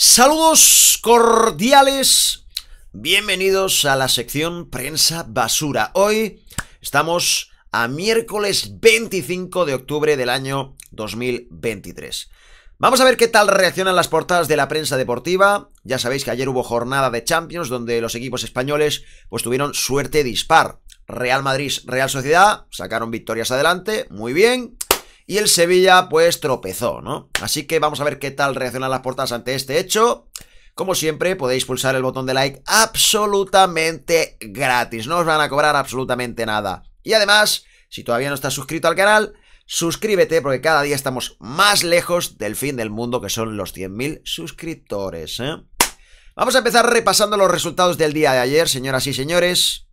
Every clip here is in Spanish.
Saludos cordiales, bienvenidos a la sección Prensa Basura. Hoy estamos a miércoles 25 de octubre del año 2023. Vamos a ver qué tal reaccionan las portadas de la prensa deportiva. Ya sabéis que ayer hubo jornada de Champions donde los equipos españoles pues tuvieron suerte dispar. Real Madrid, Real Sociedad sacaron victorias adelante, muy bien y el Sevilla pues tropezó, ¿no? Así que vamos a ver qué tal reaccionan las puertas ante este hecho. Como siempre, podéis pulsar el botón de like absolutamente gratis. No os van a cobrar absolutamente nada. Y además, si todavía no estás suscrito al canal, suscríbete porque cada día estamos más lejos del fin del mundo que son los 100.000 suscriptores. ¿eh? Vamos a empezar repasando los resultados del día de ayer, señoras y señores.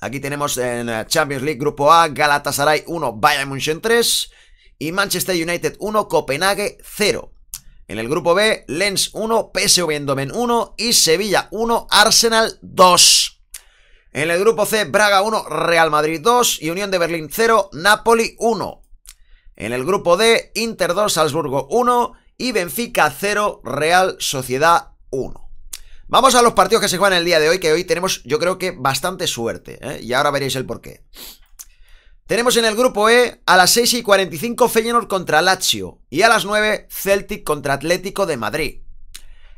Aquí tenemos en eh, Champions League Grupo A, Galatasaray 1, Bayern München 3 y Manchester United 1, Copenhague 0. En el grupo B, Lens 1, PSV Eindhoven 1 y Sevilla 1, Arsenal 2. En el grupo C, Braga 1, Real Madrid 2 y Unión de Berlín 0, Napoli 1. En el grupo D, Inter 2, Salzburgo 1 y Benfica 0, Real Sociedad 1. Vamos a los partidos que se juegan el día de hoy, que hoy tenemos, yo creo que, bastante suerte. ¿eh? Y ahora veréis el porqué. Tenemos en el grupo E a las 6 y 45 Feyenoord contra Lazio y a las 9 Celtic contra Atlético de Madrid.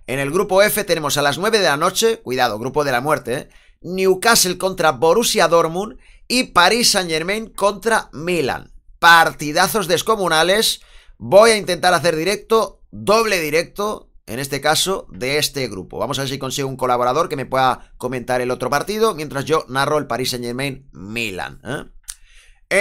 En el grupo F tenemos a las 9 de la noche, cuidado, grupo de la muerte, ¿eh? Newcastle contra Borussia Dortmund y Paris Saint-Germain contra Milan. Partidazos descomunales. Voy a intentar hacer directo, doble directo, en este caso, de este grupo. Vamos a ver si consigo un colaborador que me pueda comentar el otro partido, mientras yo narro el Paris Saint-Germain-Milan. milan ¿eh?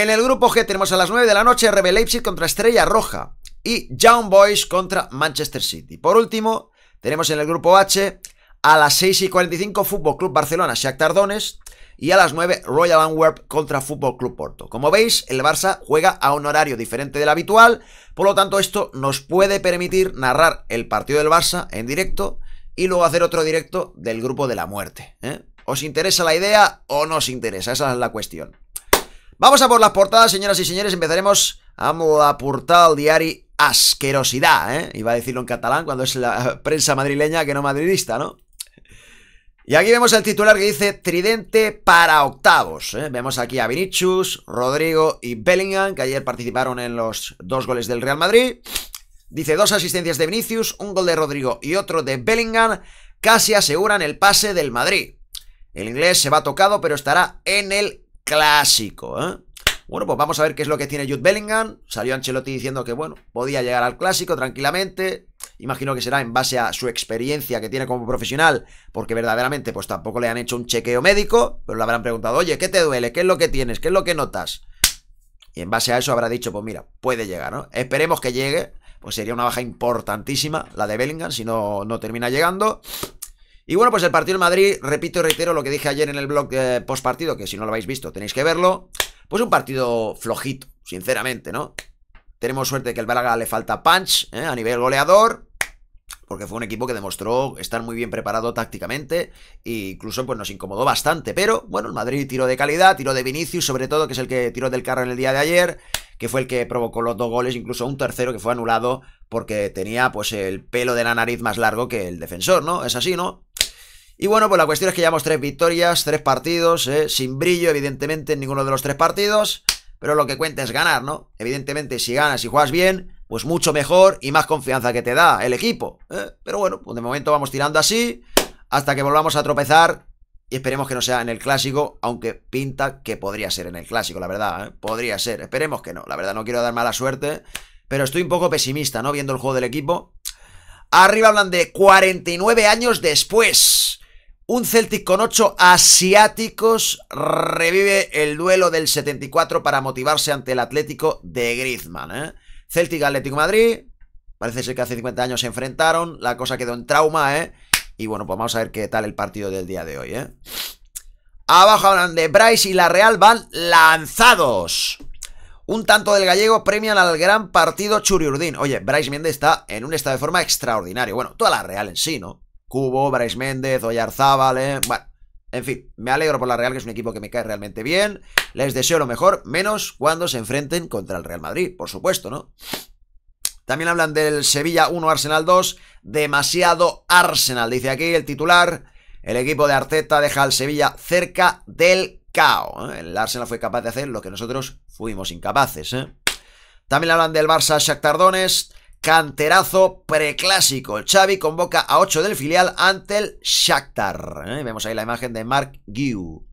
En el grupo G tenemos a las 9 de la noche Rebel Leipzig contra Estrella Roja y Young Boys contra Manchester City. Por último, tenemos en el grupo H a las 6 y 45, Fútbol Club Barcelona, Shakhtar Tardones, Y a las 9, Royal Antwerp contra Fútbol Club Porto. Como veis, el Barça juega a un horario diferente del habitual. Por lo tanto, esto nos puede permitir narrar el partido del Barça en directo y luego hacer otro directo del grupo de la muerte. ¿eh? ¿Os interesa la idea o no os interesa? Esa es la cuestión. Vamos a por las portadas, señoras y señores. Empezaremos a la portada al diario Asquerosidad. ¿eh? Iba a decirlo en catalán cuando es la prensa madrileña que no madridista, ¿no? Y aquí vemos el titular que dice Tridente para octavos. ¿eh? Vemos aquí a Vinicius, Rodrigo y Bellingham, que ayer participaron en los dos goles del Real Madrid. Dice dos asistencias de Vinicius, un gol de Rodrigo y otro de Bellingham, casi aseguran el pase del Madrid. El inglés se va tocado, pero estará en el clásico. ¿eh? Bueno, pues vamos a ver qué es lo que tiene Jude Bellingham. Salió Ancelotti diciendo que, bueno, podía llegar al clásico tranquilamente imagino que será en base a su experiencia que tiene como profesional, porque verdaderamente pues tampoco le han hecho un chequeo médico, pero le habrán preguntado, oye, ¿qué te duele? ¿Qué es lo que tienes? ¿Qué es lo que notas? Y en base a eso habrá dicho, pues mira, puede llegar, ¿no? Esperemos que llegue, pues sería una baja importantísima la de Bellingham si no, no termina llegando. Y bueno, pues el partido del Madrid, repito y reitero lo que dije ayer en el blog eh, post partido, que si no lo habéis visto tenéis que verlo. Pues un partido flojito, sinceramente, ¿no? Tenemos suerte que el Braga le falta punch ¿eh? a nivel goleador porque fue un equipo que demostró estar muy bien preparado tácticamente e incluso pues, nos incomodó bastante. Pero bueno, el Madrid tiró de calidad, tiró de Vinicius, sobre todo, que es el que tiró del carro en el día de ayer, que fue el que provocó los dos goles, incluso un tercero que fue anulado porque tenía pues el pelo de la nariz más largo que el defensor, ¿no? Es así, ¿no? Y bueno, pues la cuestión es que llevamos tres victorias, tres partidos, ¿eh? sin brillo, evidentemente, en ninguno de los tres partidos. Pero lo que cuenta es ganar, ¿no? Evidentemente, si ganas y juegas bien, pues mucho mejor y más confianza que te da el equipo. ¿eh? Pero bueno, pues de momento vamos tirando así hasta que volvamos a tropezar y esperemos que no sea en el clásico, aunque pinta que podría ser en el clásico, la verdad. ¿eh? Podría ser, esperemos que no. La verdad no quiero dar mala suerte, pero estoy un poco pesimista, ¿no? Viendo el juego del equipo. Arriba hablan de 49 años después. Un Celtic con 8 asiáticos revive el duelo del 74 para motivarse ante el Atlético de Griezmann, ¿eh? Celtic Atlético Madrid. Parece ser que hace 50 años se enfrentaron. La cosa quedó en trauma, ¿eh? Y bueno, pues vamos a ver qué tal el partido del día de hoy, ¿eh? Abajo hablan de Bryce y la Real van lanzados. Un tanto del gallego premian al gran partido Churiurdín. Oye, Bryce Méndez está en un estado de forma extraordinario. Bueno, toda la Real en sí, ¿no? Cubo, Bryce Méndez, Oyarzábal, ¿eh? En fin, me alegro por la Real, que es un equipo que me cae realmente bien. Les deseo lo mejor, menos cuando se enfrenten contra el Real Madrid, por supuesto, ¿no? También hablan del Sevilla 1, Arsenal 2. Demasiado Arsenal, dice aquí el titular. El equipo de Arteta deja al Sevilla cerca del caos. ¿eh? El Arsenal fue capaz de hacer lo que nosotros fuimos incapaces. ¿eh? También hablan del Barça Shakhtar Canterazo preclásico. Xavi convoca a 8 del filial ante el Shakhtar. ¿eh? Vemos ahí la imagen de Mark Giu.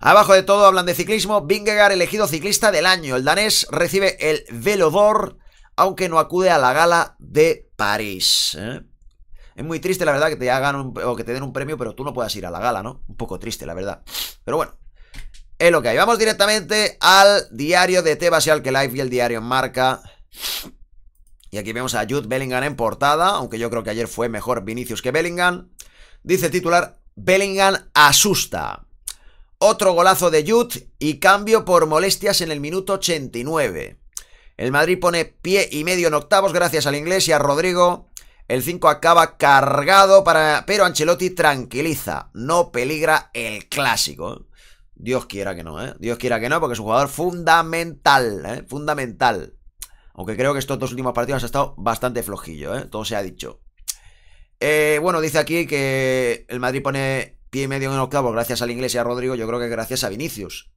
Abajo de todo hablan de ciclismo. Vingegaard elegido ciclista del año. El danés recibe el Velodor, aunque no acude a la gala de París. ¿eh? Es muy triste, la verdad, que te hagan o que te den un premio, pero tú no puedas ir a la gala, ¿no? Un poco triste, la verdad. Pero bueno, es lo que hay. Vamos directamente al diario de Tebas y Live y el diario en Marca. Y aquí vemos a Jude Bellingham en portada, aunque yo creo que ayer fue mejor Vinicius que Bellingham. Dice titular, Bellingham asusta. Otro golazo de Jude y cambio por molestias en el minuto 89. El Madrid pone pie y medio en octavos gracias al inglés y a Rodrigo. El 5 acaba cargado, para... pero Ancelotti tranquiliza. No peligra el clásico. Dios quiera que no, ¿eh? Dios quiera que no, porque es un jugador fundamental, ¿eh? Fundamental. Aunque creo que estos dos últimos partidos ha estado bastante flojillo, ¿eh? Todo se ha dicho. Eh, bueno, dice aquí que el Madrid pone pie y medio en octavo gracias al inglés y a Rodrigo. Yo creo que gracias a Vinicius.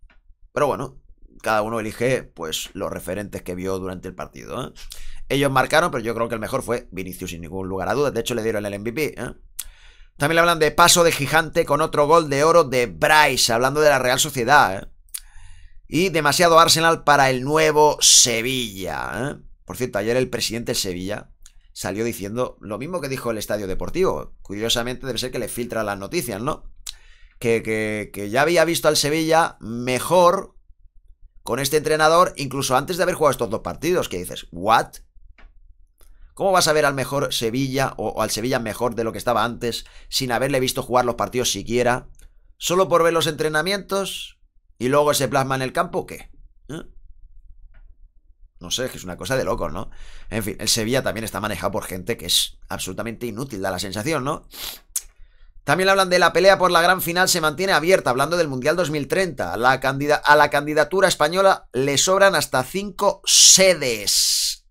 Pero bueno, cada uno elige pues los referentes que vio durante el partido. ¿eh? Ellos marcaron, pero yo creo que el mejor fue Vinicius sin ningún lugar a dudas. De hecho, le dieron el MVP. ¿eh? También le hablan de paso de gigante con otro gol de oro de Bryce, hablando de la Real Sociedad. ¿eh? Y demasiado Arsenal para el nuevo Sevilla. ¿eh? Por cierto, ayer el presidente Sevilla salió diciendo lo mismo que dijo el Estadio Deportivo. Curiosamente debe ser que le filtra las noticias, ¿no? Que, ya había visto al Sevilla mejor con este entrenador, incluso antes de haber jugado estos dos partidos, que dices, ¿what? ¿Cómo vas a ver al mejor Sevilla o, o, al Sevilla mejor de lo que estaba antes sin haberle visto jugar los partidos siquiera? ¿Solo por ver los entrenamientos? y luego se plasma en el campo, ¿qué? ¿Eh? No sé, es que es una cosa de locos, ¿no? En fin, el Sevilla también está manejado por gente que es absolutamente inútil, da la sensación, ¿no? También hablan de la pelea por la gran final se mantiene abierta, hablando del Mundial 2030. A la, a la candidatura española le sobran hasta cinco sedes.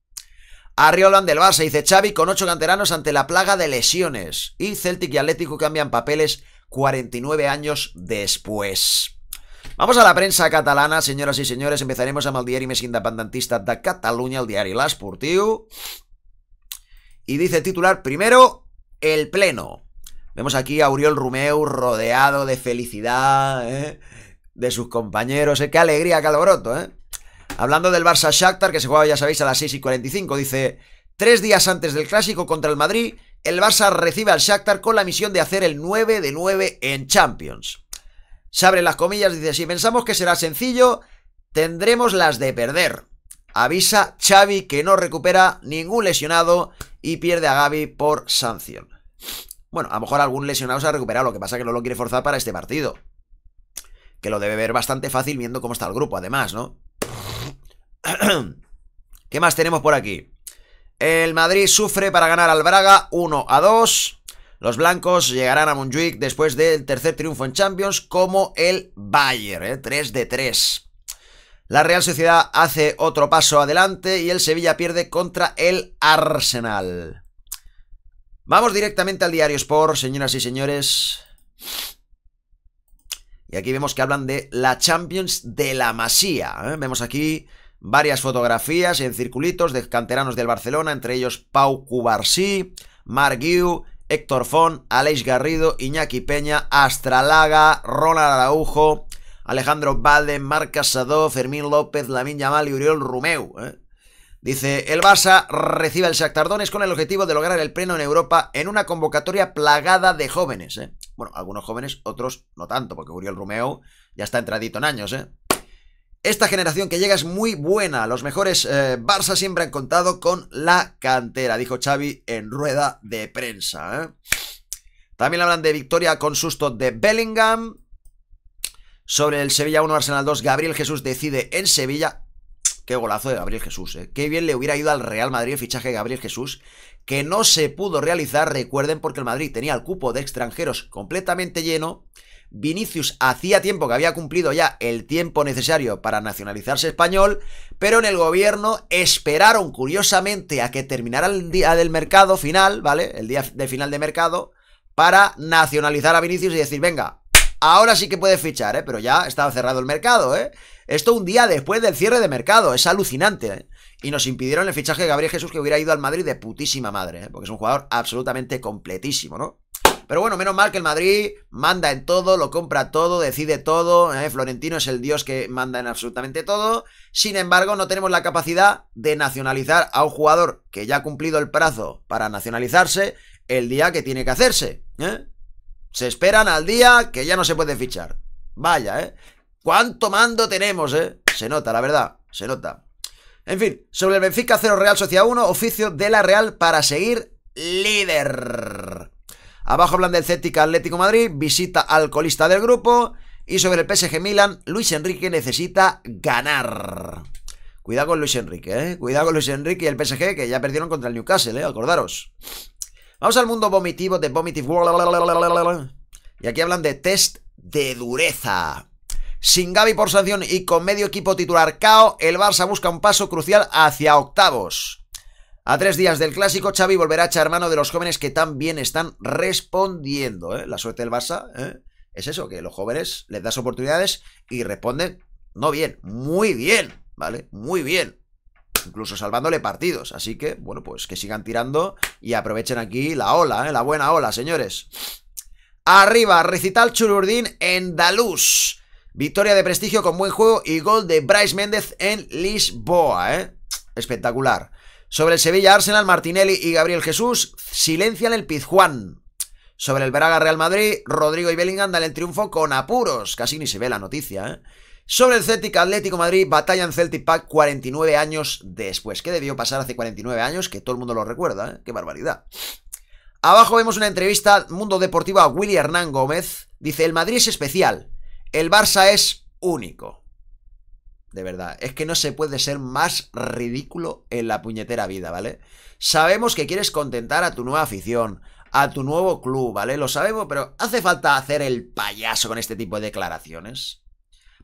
A hablan del Barça, dice Xavi, con ocho canteranos ante la plaga de lesiones. Y Celtic y Atlético cambian papeles 49 años después. Vamos a la prensa catalana, señoras y señores. Empezaremos a el diari més independentista de Cataluña, el diario L'Esportiu. Y dice titular, primero, el pleno. Vemos aquí a Oriol Rumeu rodeado de felicidad, ¿eh? de sus compañeros. ¿eh? Qué alegría, qué ¿eh? Hablando del Barça Shakhtar, que se jugaba, ya sabéis, a las 6 y 45, dice... Tres días antes del Clásico contra el Madrid, el Barça recibe al Shakhtar con la misión de hacer el 9 de 9 en Champions se abren las comillas, dice, si pensamos que será sencillo, tendremos las de perder. Avisa Xavi que no recupera ningún lesionado y pierde a Gaby por sanción. Bueno, a lo mejor algún lesionado se ha recuperado, lo que pasa es que no lo quiere forzar para este partido. Que lo debe ver bastante fácil viendo cómo está el grupo, además, ¿no? ¿Qué más tenemos por aquí? El Madrid sufre para ganar al Braga 1 a 2. Los blancos llegarán a Montjuic después del tercer triunfo en Champions como el Bayern, 3 ¿eh? de 3. La Real Sociedad hace otro paso adelante y el Sevilla pierde contra el Arsenal. Vamos directamente al diario Sport, señoras y señores. Y aquí vemos que hablan de la Champions de la Masía. ¿eh? Vemos aquí varias fotografías en circulitos de canteranos del Barcelona, entre ellos Pau Cubarsí, Marc Guiu, Héctor Fon, Aleix Garrido, Iñaki Peña, Astralaga, Ronald Araujo, Alejandro Valde, Marc Sadó, Fermín López, Lamin Yamal y Uriol Rumeu. ¿eh? Dice, el Barça recibe el Shakhtar con el objetivo de lograr el pleno en Europa en una convocatoria plagada de jóvenes. ¿eh? Bueno, algunos jóvenes, otros no tanto, porque Uriol Rumeu ya está entradito en años, ¿eh? Esta generación que llega es muy buena. Los mejores eh, Barça siempre han contado con la cantera, dijo Xavi en rueda de prensa. ¿eh? También hablan de victoria con susto de Bellingham. Sobre el Sevilla 1 Arsenal 2, Gabriel Jesús decide en Sevilla. Qué golazo de Gabriel Jesús, ¿eh? Qué bien le hubiera ido al Real Madrid el fichaje de Gabriel Jesús, que no se pudo realizar, recuerden, porque el Madrid tenía el cupo de extranjeros completamente lleno Vinicius hacía tiempo que había cumplido ya el tiempo necesario para nacionalizarse español, pero en el gobierno esperaron curiosamente a que terminara el día del mercado final, ¿vale? El día de final de mercado, para nacionalizar a Vinicius y decir, venga, ahora sí que puedes fichar, ¿eh? Pero ya estaba cerrado el mercado, ¿eh? Esto un día después del cierre de mercado, es alucinante, ¿eh? Y nos impidieron el fichaje de Gabriel Jesús que hubiera ido al Madrid de putísima madre, ¿eh? porque es un jugador absolutamente completísimo, ¿no? Pero bueno, menos mal que el Madrid manda en todo, lo compra todo, decide todo. Eh, Florentino es el dios que manda en absolutamente todo. Sin embargo, no tenemos la capacidad de nacionalizar a un jugador que ya ha cumplido el plazo para nacionalizarse el día que tiene que hacerse. ¿eh? Se esperan al día que ya no se puede fichar. Vaya, ¿eh? ¿Cuánto mando tenemos, eh? Se nota, la verdad, se nota. En fin, sobre el Benfica 0 Real Sociedad 1, oficio de la Real para seguir líder. Abajo hablan del Celtic Atlético Madrid, visita al colista del grupo. Y sobre el PSG Milan, Luis Enrique necesita ganar. Cuidado con Luis Enrique, ¿eh? Cuidado con Luis Enrique y el PSG, que ya perdieron contra el Newcastle, ¿eh? Acordaros. Vamos al mundo vomitivo de Vomitive World. Y aquí hablan de test de dureza. Sin Gaby por sanción y con medio equipo titular cao, el Barça busca un paso crucial hacia octavos. A tres días del clásico, Xavi volverá a echar mano de los jóvenes que tan bien están respondiendo. ¿eh? La suerte del Barça ¿eh? es eso, que los jóvenes les das oportunidades y responden no bien, muy bien, ¿vale? Muy bien. Incluso salvándole partidos. Así que, bueno, pues que sigan tirando y aprovechen aquí la ola, ¿eh? la buena ola, señores. Arriba, recital Chururdín en Daluz. Victoria de prestigio con buen juego y gol de Bryce Méndez en Lisboa, ¿eh? Espectacular. Sobre el Sevilla Arsenal, Martinelli y Gabriel Jesús silencian el Pizjuán. Sobre el Braga Real Madrid, Rodrigo y Bellingham dan el triunfo con apuros. Casi ni se ve la noticia, ¿eh? Sobre el Celtic Atlético Madrid, batalla en Celtic Pack 49 años después. ¿Qué debió pasar hace 49 años? Que todo el mundo lo recuerda, ¿eh? ¡Qué barbaridad! Abajo vemos una entrevista Mundo Deportivo a Willy Hernán Gómez. Dice, el Madrid es especial, el Barça es único. De verdad, es que no se puede ser más ridículo en la puñetera vida, ¿vale? Sabemos que quieres contentar a tu nueva afición, a tu nuevo club, ¿vale? Lo sabemos, pero ¿hace falta hacer el payaso con este tipo de declaraciones?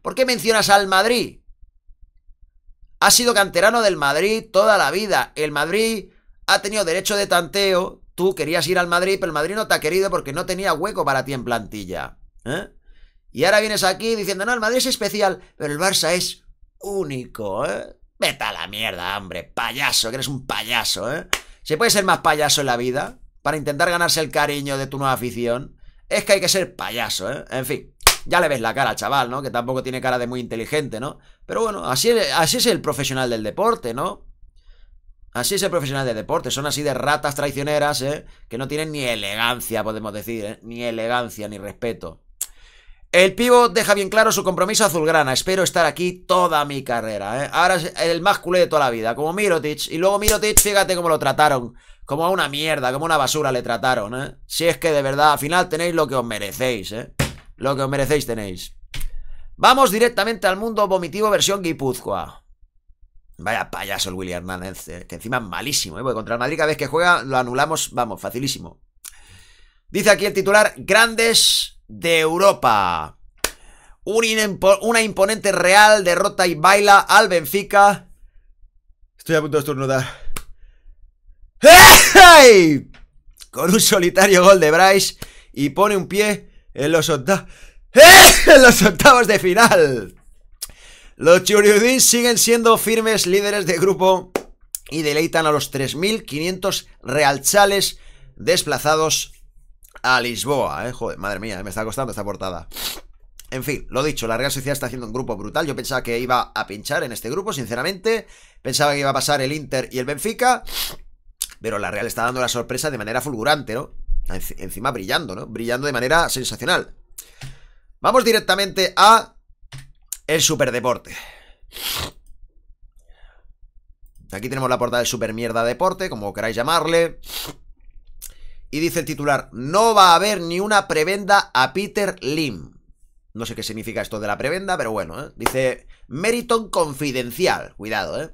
¿Por qué mencionas al Madrid? Ha sido canterano del Madrid toda la vida. El Madrid ha tenido derecho de tanteo. Tú querías ir al Madrid, pero el Madrid no te ha querido porque no tenía hueco para ti en plantilla. ¿eh? Y ahora vienes aquí diciendo, no, el Madrid es especial, pero el Barça es único, ¿eh? Vete a la mierda, hombre, payaso, que eres un payaso, ¿eh? ¿Se puede ser más payaso en la vida? Para intentar ganarse el cariño de tu nueva afición. Es que hay que ser payaso, ¿eh? En fin, ya le ves la cara al chaval, ¿no? Que tampoco tiene cara de muy inteligente, ¿no? Pero bueno, así es, así es el profesional del deporte, ¿no? Así es el profesional del deporte, son así de ratas traicioneras, ¿eh? Que no tienen ni elegancia, podemos decir, ¿eh? Ni elegancia, ni respeto. El pivo deja bien claro su compromiso azulgrana. Espero estar aquí toda mi carrera. ¿eh? Ahora es el más culé de toda la vida, como Mirotic. Y luego Mirotic, fíjate cómo lo trataron. Como a una mierda, como una basura le trataron. ¿eh? Si es que de verdad, al final tenéis lo que os merecéis. ¿eh? Lo que os merecéis tenéis. Vamos directamente al mundo vomitivo versión Guipúzcoa. Vaya payaso el William Hernández, que encima es malísimo, ¿eh? contra el Madrid cada vez que juega lo anulamos, vamos, facilísimo. Dice aquí el titular, grandes de Europa. Una imponente Real derrota y baila al Benfica. Estoy a punto de estornudar. Con un solitario gol de Bryce y pone un pie en los, octavos, en los octavos de final. Los Churiudins siguen siendo firmes líderes de grupo y deleitan a los 3.500 realchales desplazados a Lisboa, ¿eh? Joder, madre mía, eh, me está costando esta portada. En fin, lo dicho, la Real Sociedad está haciendo un grupo brutal. Yo pensaba que iba a pinchar en este grupo, sinceramente. Pensaba que iba a pasar el Inter y el Benfica. Pero la Real está dando la sorpresa de manera fulgurante, ¿no? Encima brillando, ¿no? Brillando de manera sensacional. Vamos directamente a el Superdeporte. Aquí tenemos la portada del Super Deporte, como queráis llamarle. Y dice el titular, no va a haber ni una prebenda a Peter Lim. No sé qué significa esto de la prebenda, pero bueno, ¿eh? dice Meriton confidencial. Cuidado, ¿eh?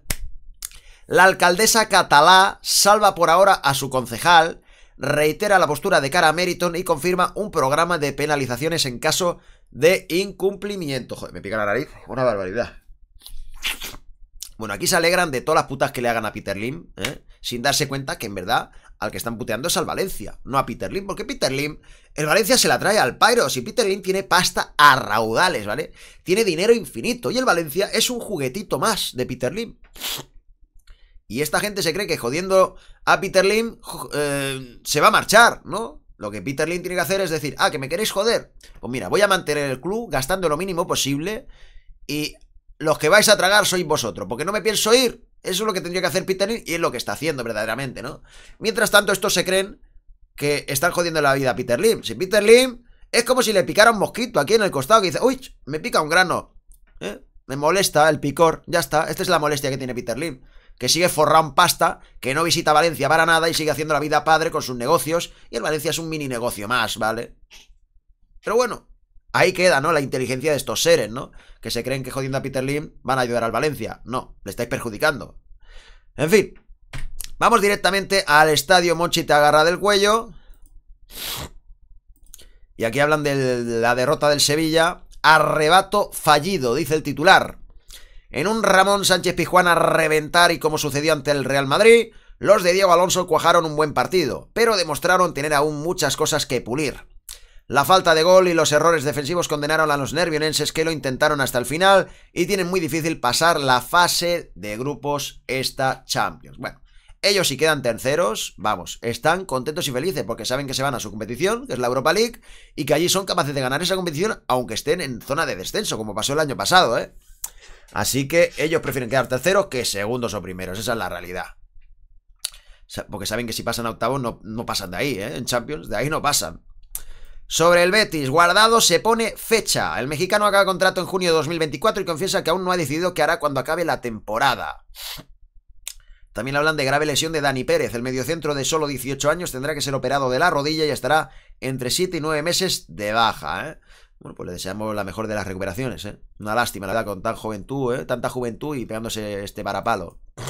La alcaldesa catalá salva por ahora a su concejal, reitera la postura de cara a Meriton y confirma un programa de penalizaciones en caso de incumplimiento. Joder, me pica la nariz. Una barbaridad. Bueno, aquí se alegran de todas las putas que le hagan a Peter Lim, ¿eh? sin darse cuenta que en verdad al que están puteando es al Valencia, no a Peter Lim, porque Peter Lim, el Valencia se la trae al Pyros y Peter Lim tiene pasta a raudales, ¿vale? Tiene dinero infinito y el Valencia es un juguetito más de Peter Lim. Y esta gente se cree que jodiendo a Peter Lim eh, se va a marchar, ¿no? Lo que Peter Lim tiene que hacer es decir, ah, que me queréis joder. Pues mira, voy a mantener el club gastando lo mínimo posible y los que vais a tragar sois vosotros, porque no me pienso ir. Eso es lo que tendría que hacer Peter Lim, y es lo que está haciendo verdaderamente, ¿no? Mientras tanto, estos se creen que están jodiendo la vida a Peter Lim. Si Peter Lim es como si le picara un mosquito aquí en el costado que dice, uy, me pica un grano. ¿Eh? Me molesta el picor, ya está. Esta es la molestia que tiene Peter Lim. Que sigue forrando pasta, que no visita Valencia para nada y sigue haciendo la vida padre con sus negocios. Y el Valencia es un mini negocio más, ¿vale? Pero bueno, Ahí queda, ¿no? La inteligencia de estos seres, ¿no? Que se creen que jodiendo a Peter Lim van a ayudar al Valencia. No, le estáis perjudicando. En fin, vamos directamente al estadio mochita te agarra del cuello. Y aquí hablan de la derrota del Sevilla. Arrebato fallido, dice el titular. En un Ramón Sánchez Pijuana reventar y como sucedió ante el Real Madrid, los de Diego Alonso cuajaron un buen partido, pero demostraron tener aún muchas cosas que pulir. La falta de gol y los errores defensivos condenaron a los nervionenses que lo intentaron hasta el final y tienen muy difícil pasar la fase de grupos esta Champions. Bueno, ellos si quedan terceros, vamos, están contentos y felices porque saben que se van a su competición, que es la Europa League, y que allí son capaces de ganar esa competición aunque estén en zona de descenso, como pasó el año pasado, ¿eh? Así que ellos prefieren quedar terceros que segundos o primeros, esa es la realidad. Porque saben que si pasan a octavos no, no pasan de ahí, ¿eh? En Champions, de ahí no pasan. Sobre el Betis, Guardado se pone fecha. El mexicano acaba contrato en junio de 2024 y confiesa que aún no ha decidido qué hará cuando acabe la temporada. También hablan de grave lesión de Dani Pérez. El mediocentro de solo 18 años tendrá que ser operado de la rodilla y estará entre 7 y 9 meses de baja. ¿eh? Bueno, pues le deseamos la mejor de las recuperaciones. ¿eh? Una lástima, la verdad, con tan juventud, ¿eh? tanta juventud y pegándose este varapalo.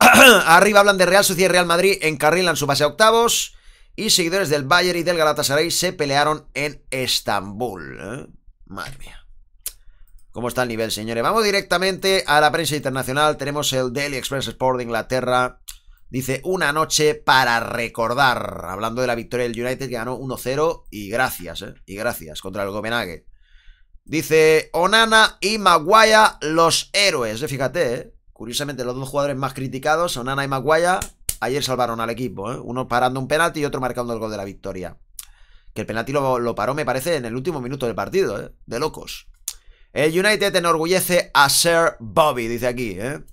Arriba hablan de Real Sociedad y Real Madrid. Encarrilan su base a octavos y seguidores del Bayern y del Galatasaray se pelearon en Estambul. ¿eh? Madre mía. ¿Cómo está el nivel, señores? Vamos directamente a la prensa internacional. Tenemos el Daily Express Sport de Inglaterra. Dice, una noche para recordar. Hablando de la victoria del United que ganó 1-0 y gracias, ¿eh? Y gracias contra el Copenhague. Dice, Onana y Maguaya, los héroes. Fíjate, ¿eh? Curiosamente, los dos jugadores más criticados, Onana y Maguaya, ayer salvaron al equipo, ¿eh? uno parando un penalti y otro marcando el gol de la victoria. Que el penalti lo, paró, me parece, en el último minuto del partido, ¿eh? de locos. El United enorgullece a Sir Bobby, dice aquí. ¿eh?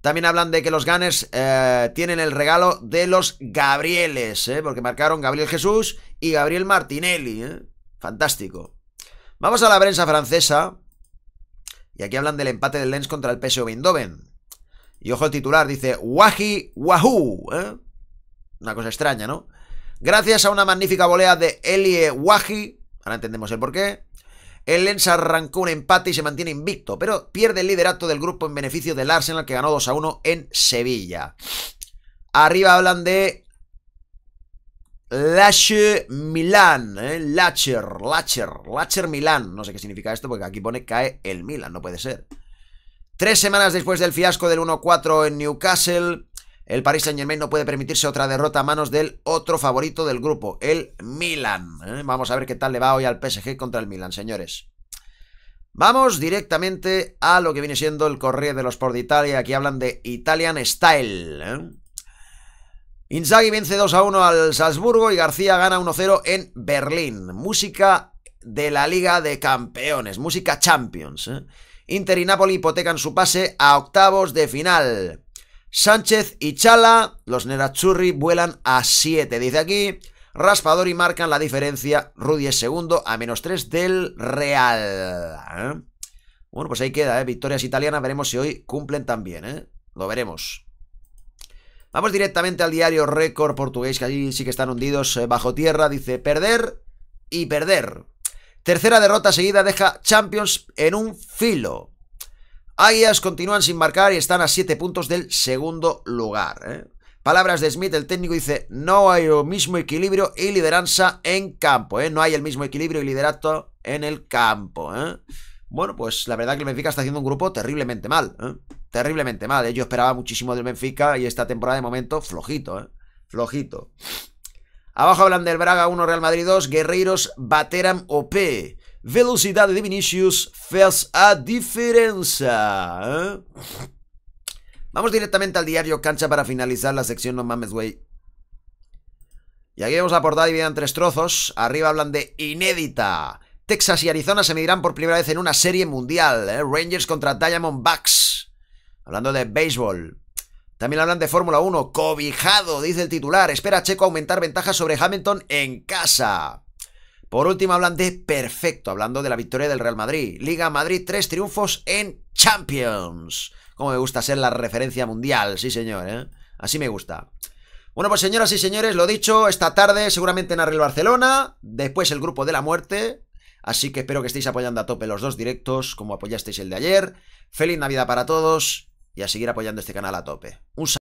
También hablan de que los Gunners eh, tienen el regalo de los Gabrieles, ¿eh? porque marcaron Gabriel Jesús y Gabriel Martinelli. Fantástico. Vamos a la prensa francesa. Y aquí hablan del empate del Lens contra el PSO Eindhoven. Y ojo el titular, dice Wahi Wahu ¿eh? Una cosa extraña, ¿no? Gracias a una magnífica volea de Elie Wahi, ahora entendemos el porqué, el Lens arrancó un empate y se mantiene invicto, pero pierde el liderato del grupo en beneficio del Arsenal que ganó 2 a 1 en Sevilla. Arriba hablan de Lacher Milan, ¿eh? Lacher, Lacher, Lacher Milan. No sé qué significa esto porque aquí pone cae el Milan, no puede ser. Tres semanas después del fiasco del 1-4 en Newcastle, el Paris Saint-Germain no puede permitirse otra derrota a manos del otro favorito del grupo, el Milan. ¿eh? Vamos a ver qué tal le va hoy al PSG contra el Milan, señores. Vamos directamente a lo que viene siendo el de los Sport de Italia. Aquí hablan de Italian Style. ¿eh? Inzaghi vence 2 1 al Salzburgo y García gana 1 0 en Berlín. Música de la Liga de Campeones, música Champions. ¿eh? Inter y Napoli hipotecan su pase a octavos de final. Sánchez y Chala, los Nerazzurri, vuelan a 7, dice aquí. Raspadori marcan la diferencia. Rudy es segundo a menos 3 del Real. Bueno, pues ahí queda, ¿eh? Victorias italianas. Veremos si hoy cumplen también, ¿eh? Lo veremos. Vamos directamente al diario Récord portugués, que allí sí que están hundidos eh, bajo tierra. Dice perder y perder. Tercera derrota seguida deja Champions en un filo. Águilas continúan sin marcar y están a 7 puntos del segundo lugar. ¿eh? Palabras de Smith, el técnico dice, no hay el mismo equilibrio y lideranza en campo. ¿eh? No hay el mismo equilibrio y liderazgo en el campo. ¿eh? Bueno, pues la verdad que el Benfica está haciendo un grupo terriblemente mal. ¿eh? Terriblemente mal. Yo esperaba muchísimo del Benfica y esta temporada de momento flojito. Flojito. Abajo hablan del Braga 1, Real Madrid 2, Guerreiros, Bateram OP. Velocidad de Vinicius fez a diferencia eh? Vamos directamente al diario Cancha para finalizar la sección No Mames, güey. Y aquí vemos la portada dividida en tres trozos. Arriba hablan de inédita. Texas y Arizona se medirán por primera vez en una serie mundial. Eh. Rangers contra Diamondbacks. Hablando de béisbol. También hablan de Fórmula 1. Cobijado, dice el titular. Espera a Checo aumentar ventajas sobre Hamilton en casa. Por último, hablan de perfecto, hablando de la victoria del Real Madrid. Liga Madrid, tres triunfos en Champions. Como me gusta ser la referencia mundial, sí señor, ¿eh? Así me gusta. Bueno, pues señoras y señores, lo dicho, esta tarde seguramente en Arreal Barcelona, después el grupo de la muerte, así que espero que estéis apoyando a tope los dos directos, como apoyasteis el de ayer. Feliz Navidad para todos y a seguir apoyando este canal a tope. Un